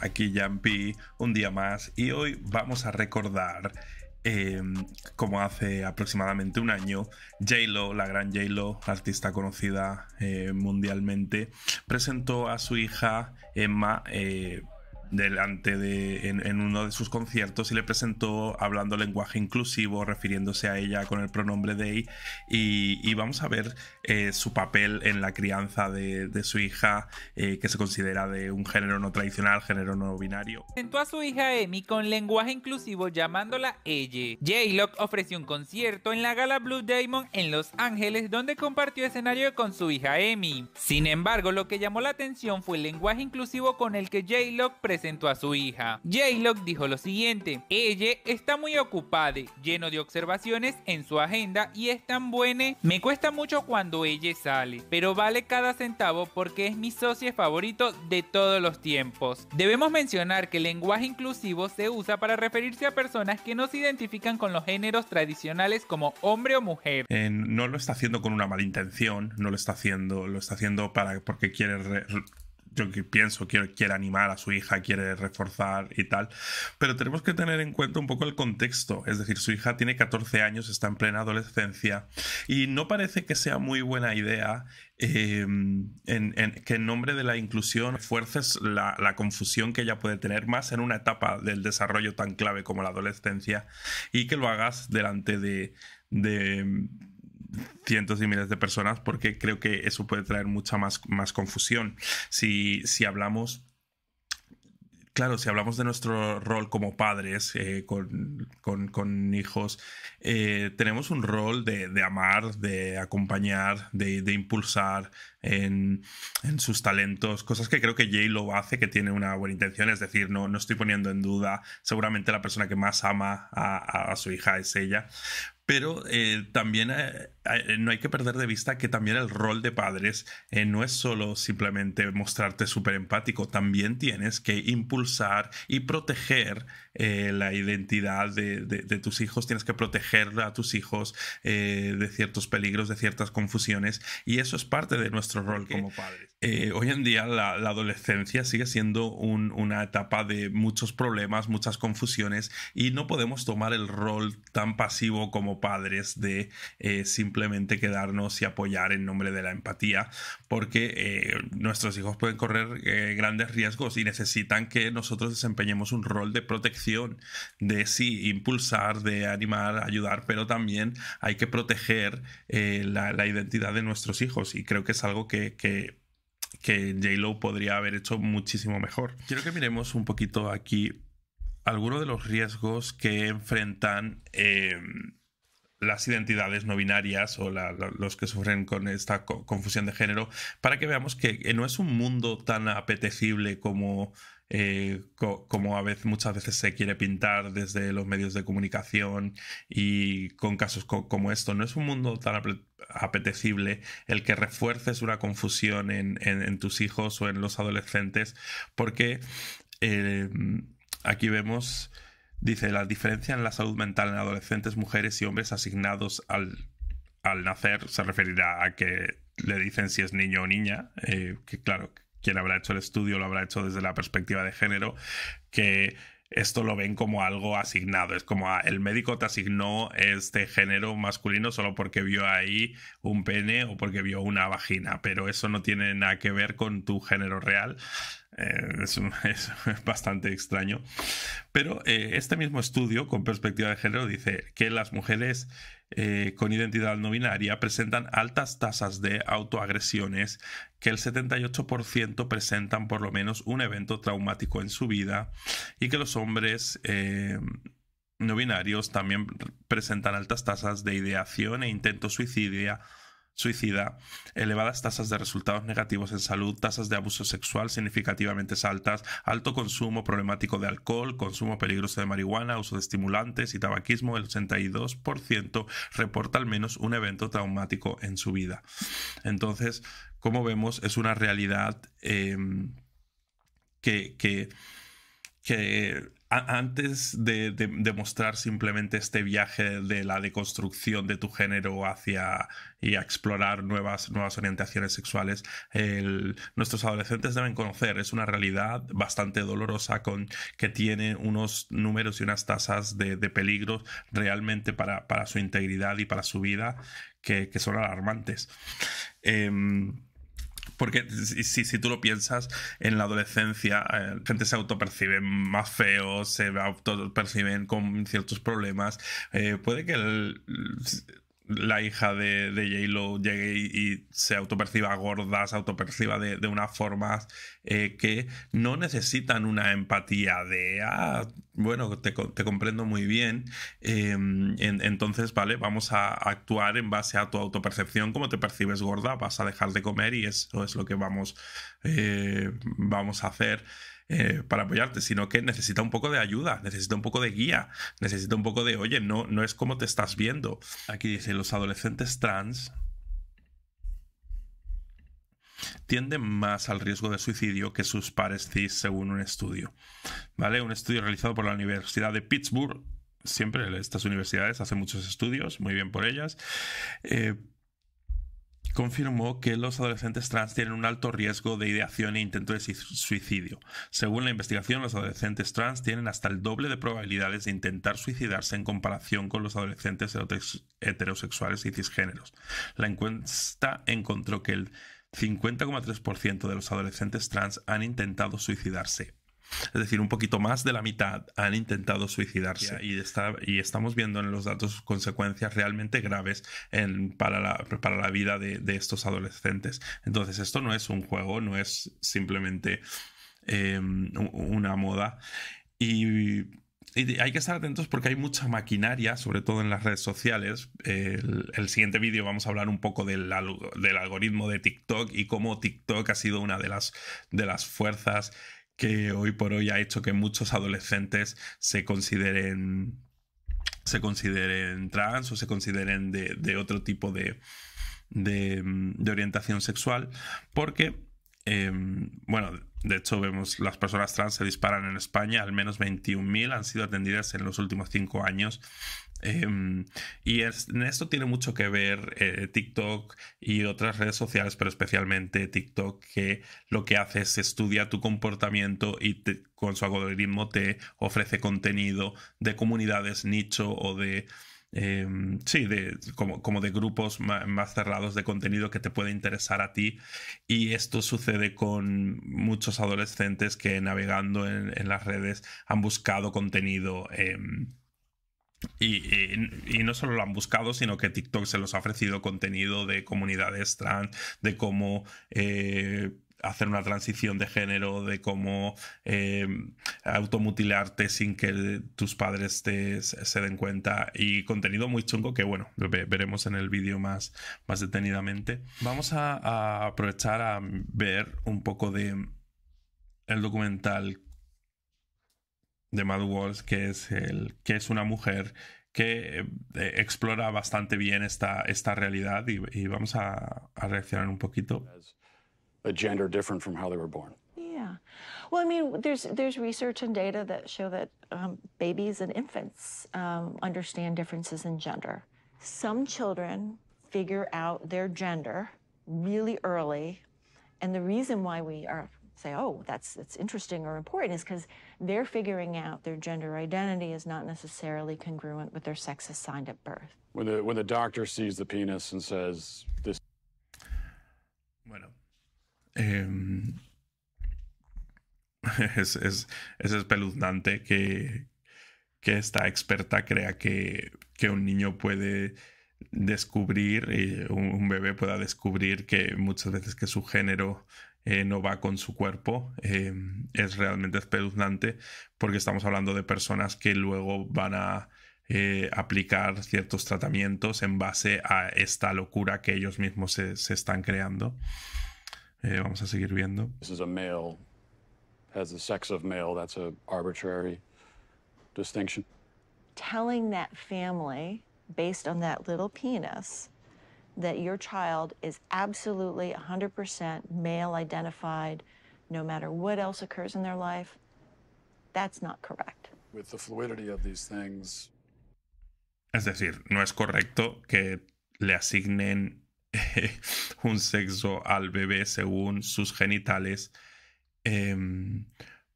aquí P, un día más y hoy vamos a recordar em, como hace aproximadamente un año J-Lo, la gran J-Lo, artista conocida eh, mundialmente, presentó a su hija Emma eh, delante de, en, uno de sus conciertos y le presentó hablando lenguaje inclusivo, refiriéndose a ella con el pronombre de Y, y vamos a ver eh, su papel en la crianza de, su hija, eh, que se considera de un género no tradicional, género no binario. Presentó a su hija Emi con lenguaje inclusivo llamándola ella J-Lock ofreció un concierto en la gala Blue Diamond en Los Ángeles, donde compartió escenario con su hija Emi. Sin embargo, lo que llamó la atención fue el lenguaje inclusivo con el que J-Lock presentó a su hija. J-Lock dijo lo siguiente, ella está muy ocupada, lleno de observaciones en su agenda y es tan buena, me cuesta mucho cuando ella sale, pero vale cada centavo porque es mi socio favorito de todos los tiempos. Debemos mencionar que el lenguaje inclusivo se usa para referirse a personas que no se identifican con los géneros tradicionales como hombre o mujer. Eh, no lo está haciendo con una mala intención, no lo está haciendo, lo está haciendo para porque quiere que pienso, quiere, quiere animar a su hija, quiere reforzar y tal, pero tenemos que tener en cuenta un poco el contexto, es decir, su hija tiene 14 años, está en plena adolescencia y no parece que sea muy buena idea em, que en nombre de la inclusión fuerces la, confusión que ella puede tener más en una etapa del desarrollo tan clave como la adolescencia y que lo hagas delante de cientos y miles de personas porque creo que eso puede traer mucha más, más confusión. Si, hablamos claro, si hablamos de nuestro rol como padres eh, con, con, hijos, eh, tenemos un rol de, amar, de acompañar, de, impulsar en, sus talentos, cosas que creo que Jay lo hace, que tiene una buena intención, es decir, no, no estoy poniendo en duda, seguramente la persona que más ama a, a su hija es ella, pero eh, también eh, eh, no hay que perder de vista que también el rol de padres no es solo simplemente mostrarte súper empático, también tienes que impulsar y proteger eh, la identidad de, tus hijos, tienes que proteger a tus hijos eh, de ciertos peligros, de ciertas confusiones, y eso es parte de nuestro rol como padres. Eh, hoy en día la, adolescencia sigue siendo una etapa de muchos problemas, muchas confusiones, y no podemos tomar el rol tan pasivo como padres de simplemente quedarnos y apoyar en nombre de la empatía, porque nuestros hijos pueden correr grandes riesgos y necesitan que nosotros desempeñemos un rol de protección de sí, impulsar, de animar, ayudar, pero también hay que proteger eh, la, identidad de nuestros hijos y creo que es algo que, que lo podría haber hecho muchísimo mejor. Quiero que miremos un poquito aquí algunos de los riesgos que enfrentan em, las identidades no binarias o los que sufren con esta confusión de género para que veamos que no es un mundo tan apetecible como eh, como a veces, muchas veces se quiere pintar desde los medios de comunicación y con casos como esto. No es un mundo tan apetecible el que refuerces una confusión en, tus hijos o en los adolescentes porque eh, aquí vemos... Dice, la diferencia en la salud mental en adolescentes, mujeres y hombres asignados al, nacer se referirá a que le dicen si es niño o niña, eh, que claro, quien habrá hecho el estudio lo habrá hecho desde la perspectiva de género, que esto lo ven como algo asignado. Es como ah, el médico te asignó este género masculino solo porque vio ahí un pene o porque vio una vagina, pero eso no tiene nada que ver con tu género real. Eh, es, bastante extraño. Pero eh, este mismo estudio, con perspectiva de género, dice que las mujeres eh, con identidad no binaria presentan altas tasas de autoagresiones, que el 78% presentan por lo menos un evento traumático en su vida y que los hombres no binarios también presentan altas tasas de ideación e intento suicidio, suicida, elevadas tasas de resultados negativos en salud, tasas de abuso sexual significativamente altas, alto consumo problemático de alcohol, consumo peligroso de marihuana, uso de estimulantes y tabaquismo, el 82% reporta al menos un evento traumático en su vida. Entonces, como vemos, es una realidad em, que, que, que antes de, demostrar mostrar simplemente este viaje de la deconstrucción de tu género hacia y explorar nuevas, nuevas orientaciones sexuales, nuestros adolescentes deben conocer, es una realidad bastante dolorosa con, que tiene unos números y unas tasas de, de peligros realmente para, para, su integridad y para su vida que, son alarmantes. Em, porque si, si, tú lo piensas, en la adolescencia, eh, gente se autopercibe más feo, se autoperciben con ciertos problemas. Eh, puede que el, la hija de, de J-Lo llegue y, se autoperciba gorda, se autoperciba de, de unas formas eh, que no necesitan una empatía de, ah, bueno, te, comprendo muy bien, em, entonces, vale, vamos a actuar en base a tu autopercepción, como te percibes gorda, vas a dejar de comer y eso es lo que vamos, eh, vamos a hacer. Eh, para apoyarte, sino que necesita un poco de ayuda, necesita un poco de guía, necesita un poco de, oye, no, no es como te estás viendo. Aquí dice, los adolescentes trans tienden más al riesgo de suicidio que sus pares cis, según un estudio. ¿Vale? Un estudio realizado por la Universidad de Pittsburgh. Siempre estas universidades hacen muchos estudios, muy bien por ellas. Eh, confirmó que los adolescentes trans tienen un alto riesgo de ideación e intento de suicidio. Según la investigación, los adolescentes trans tienen hasta el doble de probabilidades de intentar suicidarse en comparación con los adolescentes heterosexuales y cisgéneros. La encuesta encontró que el 50,3% de los adolescentes trans han intentado suicidarse es decir, un poquito más de la mitad han intentado suicidarse y, y estamos viendo en los datos consecuencias realmente graves para, la, para la vida de, estos adolescentes. Entonces, esto no es un juego, no es simplemente em, una moda. Y hay que estar atentos porque hay mucha maquinaria, sobre todo en las redes sociales. El, siguiente vídeo vamos a hablar un poco del, algoritmo de TikTok y cómo TikTok ha sido una de las, de las fuerzas que hoy por hoy ha hecho que muchos adolescentes se consideren se consideren trans o se consideren de, otro tipo de, de, mm, orientación sexual, porque, em, bueno, de hecho, vemos las personas trans se disparan en España, al menos 21.000 han sido atendidas en los últimos cinco años. Em, y en esto tiene mucho que ver eh, TikTok y otras redes sociales, pero especialmente TikTok, que lo que hace es estudia tu comportamiento y con su algoritmo te ofrece contenido de comunidades nicho o de Em, sí, como, de grupos más, cerrados de contenido que te puede interesar a ti. Y esto sucede con muchos adolescentes que navegando en, las redes han buscado contenido. Em, y, no solo lo han buscado, sino que TikTok se los ha ofrecido contenido de comunidades trans, de cómo eh, hacer una transición de género, de cómo eh, automutilarte sin que tus padres te, se den cuenta y contenido muy chungo que bueno, veremos en el vídeo más, más detenidamente. Vamos a, aprovechar a ver un poco de el documental de Mad Walls, que es el que es una mujer que eh, explora bastante bien esta, esta realidad y, vamos a reaccionar un poquito. a gender different from how they were born. Yeah. Well, I mean, there's there's research and data that show that um, babies and infants um, understand differences in gender. Some children figure out their gender really early, and the reason why we are say, oh, that's that's interesting or important is because they're figuring out their gender identity is not necessarily congruent with their sex assigned at birth. When the when the doctor sees the penis and says this. Bueno. Em, es, espeluznante que, esta experta crea que, un niño puede descubrir, eh, un, bebé pueda descubrir que muchas veces que su género eh, no va con su cuerpo. Em, es realmente espeluznante porque estamos hablando de personas que luego van a eh, aplicar ciertos tratamientos en base a esta locura que ellos mismos se, se están creando. Eh, vamos a seguir viendo. This is a male. Has the sex of male. That's a arbitrary distinction. Telling that family, based on that little penis, that your child is absolutely 100% male identified, no matter what else occurs in their life, that's not correct. With the fluidity of these things. Es decir, no es correcto que le asignen un sexo al bebé según sus genitales. Em,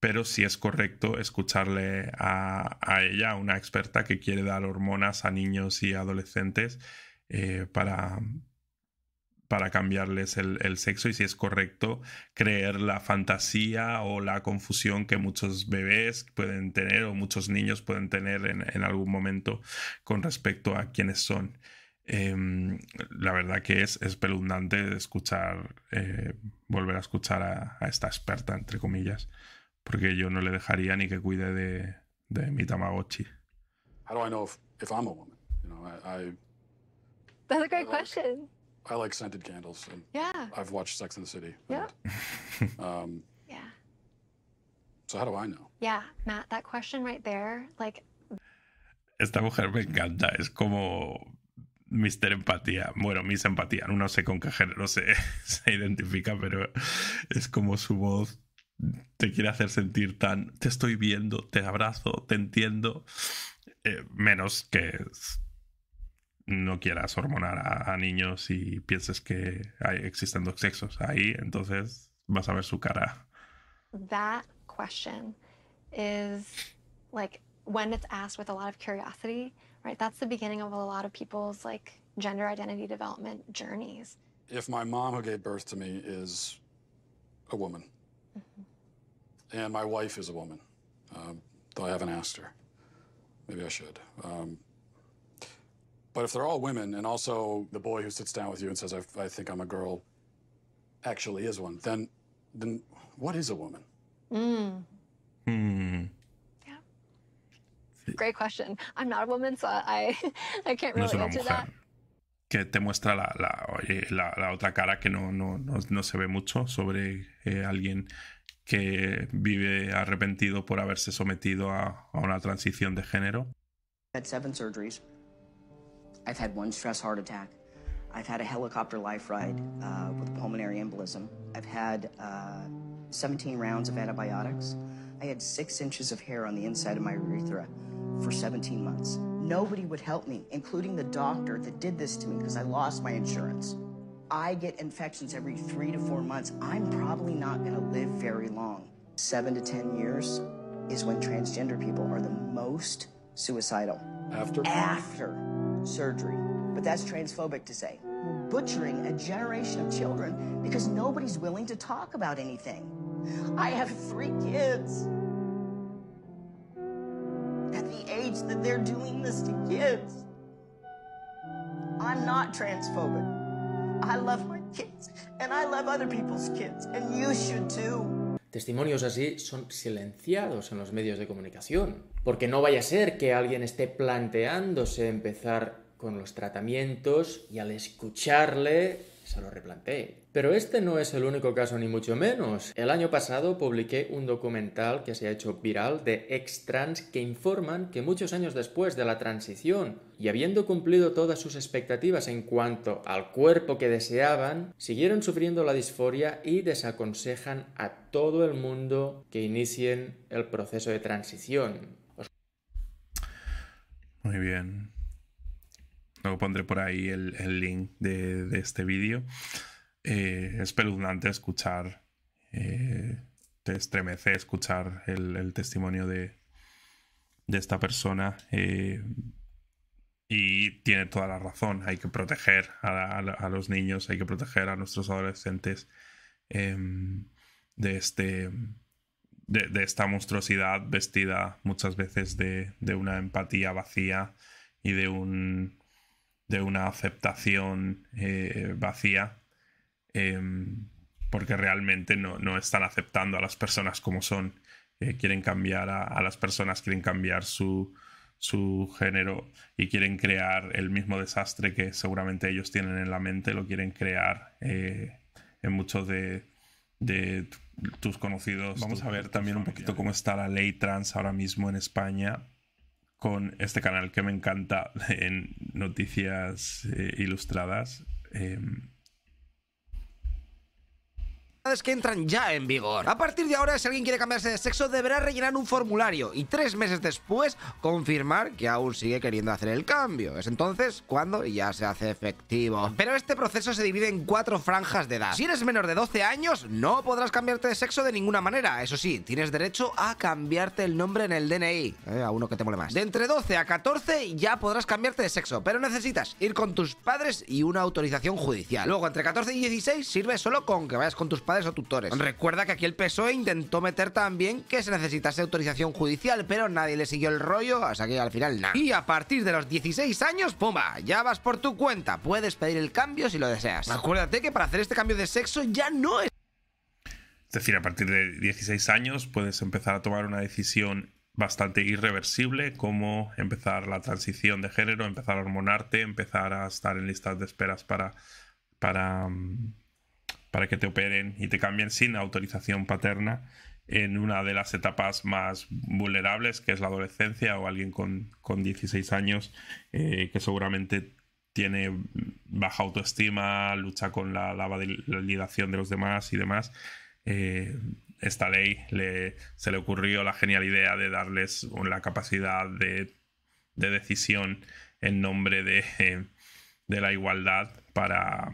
pero si es correcto escucharle a, a, ella, una experta que quiere dar hormonas a niños y adolescentes eh, para, para cambiarles el, el, sexo y si es correcto creer la fantasía o la confusión que muchos bebés pueden tener o muchos niños pueden tener en, en algún momento con respecto a quiénes son. Eh, la verdad que es espeluznante escuchar, eh, volver a escuchar a, a, esta experta, entre comillas, porque yo no le dejaría ni que cuide de, de mi Tamagotchi. How do I know if, I'm a woman? You know, I, I, That's a great like, question. I like scented candles. And yeah. I've watched Sex in the City. Yeah. um, yeah. So how do I know? Yeah, Matt, that question right there, like. Esta mujer me encanta, es como Mister Empatía. Bueno, Miss Empatía. No sé con qué género se, identifica, pero es como su voz te quiere hacer sentir tan. Te estoy viendo, te abrazo, te entiendo. Eh, menos que no quieras hormonar a, niños y pienses que existen dos sexos ahí, entonces vas a ver su cara. That question is like when it's asked with a lot of curiosity. right? That's the beginning of a lot of people's like gender identity development journeys. If my mom who gave birth to me is a woman, mm -hmm. and my wife is a woman, um, though I haven't asked her, maybe I should. Um, but if they're all women, and also the boy who sits down with you and says, I, I, think I'm a girl, actually is one, then, then what is a woman? Mm. Hmm. Great question. I'm not a woman, so I, I can't really no es una mujer that. que te muestra la, la, la, la otra cara que no, no, no, se ve mucho sobre eh, alguien que vive arrepentido por haberse sometido a, a una transición de género. I've had seven surgeries. I've had one stress heart attack. I've had a helicopter life ride uh, with pulmonary embolism. I've had uh, 17 rounds of antibiotics. I had six inches of hair on the inside of my urethra for 17 months. Nobody would help me, including the doctor that did this to me because I lost my insurance. I get infections every three to four months. I'm probably not going to live very long. Seven to 10 years is when transgender people are the most suicidal. After? After surgery. But that's transphobic to say. butchering a generation of children because nobody's willing to talk about anything. I have three kids. At the age that they're doing this to kids, I'm not transphobic. I love my kids and I love other people's kids, and you should too. Testimonios así son silenciados en los medios de comunicación, porque no vaya a ser que alguien esté planteándose empezar con los tratamientos y al escucharle se lo replanteé. Pero este no es el único caso ni mucho menos. El año pasado publiqué un documental que se ha hecho viral de ex-trans que informan que muchos años después de la transición y habiendo cumplido todas sus expectativas en cuanto al cuerpo que deseaban, siguieron sufriendo la disforia y desaconsejan a todo el mundo que inicien el proceso de transición. Muy bien. Luego pondré por ahí el, link de, este vídeo. Eh, es peluznante escuchar, eh, te estremece escuchar el, testimonio de, esta persona. Eh, y tiene toda la razón, hay que proteger a, los niños, hay que proteger a nuestros adolescentes em, de, este, de, esta monstruosidad vestida muchas veces de una empatía vacía y de un de una aceptación eh, vacía, em, porque realmente no, están aceptando a las personas como son. Eh, quieren cambiar a, las personas, quieren cambiar su, género y quieren crear el mismo desastre que seguramente ellos tienen en la mente, lo quieren crear eh, en muchos de, de tus conocidos. Vamos a ver también un poquito cómo está la ley trans ahora mismo en España, con este canal que me encanta en noticias eh, ilustradas. Em, que entran ya en vigor. A partir de ahora, si alguien quiere cambiarse de sexo, deberá rellenar un formulario y tres meses después confirmar que aún sigue queriendo hacer el cambio. Es entonces cuando ya se hace efectivo. Pero este proceso se divide en cuatro franjas de edad. Si eres menor de 12 años, no podrás cambiarte de sexo de ninguna manera. Eso sí, tienes derecho a cambiarte el nombre en el DNI. Eh, a uno que te mole más. De entre 12 a 14 ya podrás cambiarte de sexo, pero necesitas ir con tus padres y una autorización judicial. Luego, entre 14 y 16 sirve solo con que vayas con tus padres padres o tutores. Recuerda que aquí el PSOE intentó meter también que se necesitase autorización judicial, pero nadie le siguió el rollo, hasta que al final nada. Y a partir de los 16 años, ¡pumba! Ya vas por tu cuenta, puedes pedir el cambio si lo deseas. Acuérdate que para hacer este cambio de sexo ya no es... Es decir, a partir de 16 años puedes empezar a tomar una decisión bastante irreversible, como empezar la transición de género, empezar a hormonarte, empezar a estar en listas de esperas para, para mm, para que te operen y te cambien sin autorización paterna en una de las etapas más vulnerables, que es la adolescencia o alguien con, con 16 años eh, que seguramente tiene baja autoestima, lucha con la, la validación de los demás y demás. Eh, esta ley se le ocurrió la genial idea de darles la capacidad de, de decisión en nombre de, eh, de la igualdad para,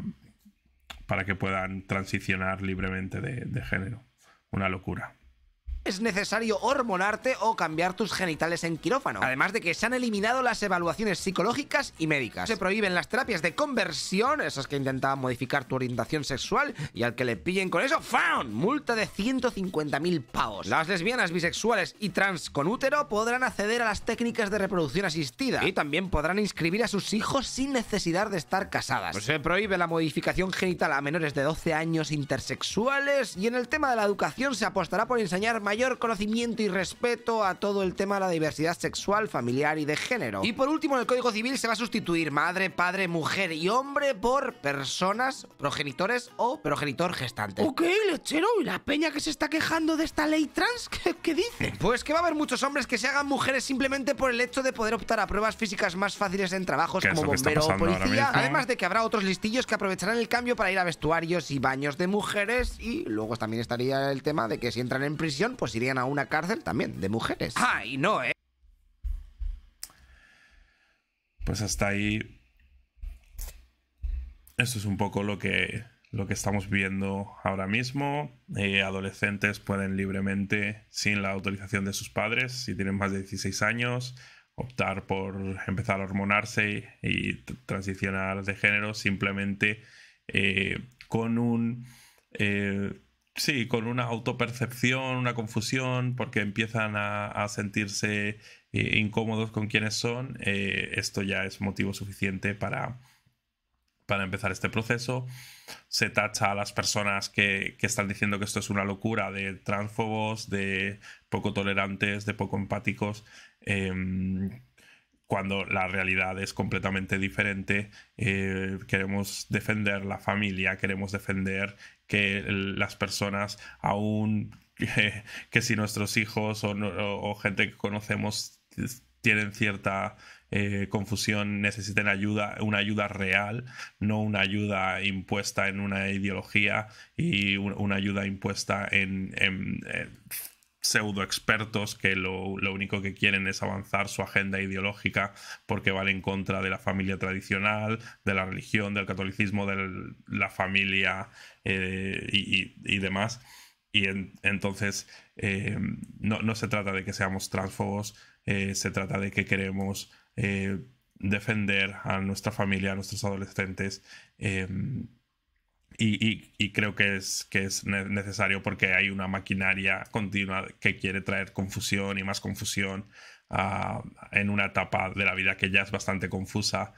para que puedan transicionar libremente de, género. Una locura es necesario hormonarte o cambiar tus genitales en quirófano. Además de que se han eliminado las evaluaciones psicológicas y médicas. Se prohíben las terapias de conversión, esas que intentaban modificar tu orientación sexual, y al que le pillen con eso, ¡found! Multa de 150.000 pavos. Las lesbianas, bisexuales y trans con útero podrán acceder a las técnicas de reproducción asistida y también podrán inscribir a sus hijos sin necesidad de estar casadas. Pues se prohíbe la modificación genital a menores de 12 años intersexuales y en el tema de la educación se apostará por enseñar mayor conocimiento y respeto a todo el tema de la diversidad sexual, familiar y de género. Y por último, en el Código Civil se va a sustituir madre, padre, mujer y hombre por personas, progenitores o progenitor gestante. Ok, lechero, ¿y la peña que se está quejando de esta ley trans? ¿Qué, dice? Pues que va a haber muchos hombres que se hagan mujeres simplemente por el hecho de poder optar a pruebas físicas más fáciles en trabajos como bombero o policía. Además de que habrá otros listillos que aprovecharán el cambio para ir a vestuarios y baños de mujeres. Y luego también estaría el tema de que si entran en prisión, pues pues irían a una cárcel también de mujeres. ¡Ay, no, eh! Pues hasta ahí. eso es un poco lo que, lo que estamos viendo ahora mismo. Eh, adolescentes pueden libremente, sin la autorización de sus padres, si tienen más de 16 años, optar por empezar a hormonarse y, transicionar de género simplemente eh, con un eh, Sí, con una autopercepción, una confusión, porque empiezan a, sentirse eh, incómodos con quienes son. Eh, esto ya es motivo suficiente para, para empezar este proceso. Se tacha a las personas que, están diciendo que esto es una locura de transfobos, de poco tolerantes, de poco empáticos, em, cuando la realidad es completamente diferente. Eh, queremos defender la familia, queremos defender que las personas aún que, si nuestros hijos o, gente que conocemos tienen cierta eh, confusión, necesiten ayuda, una ayuda real, no una ayuda impuesta en una ideología y una ayuda impuesta en pseudo expertos que lo, único que quieren es avanzar su agenda ideológica porque van en contra de la familia tradicional, de la religión, del catolicismo, de la familia eh, y, demás. Y entonces eh, no, se trata de que seamos transfobos, eh, se trata de que queremos defender a nuestra familia, a nuestros adolescentes y, creo que es, que es necesario porque hay una maquinaria continua que quiere traer confusión y más confusión ah, en una etapa de la vida que ya es bastante confusa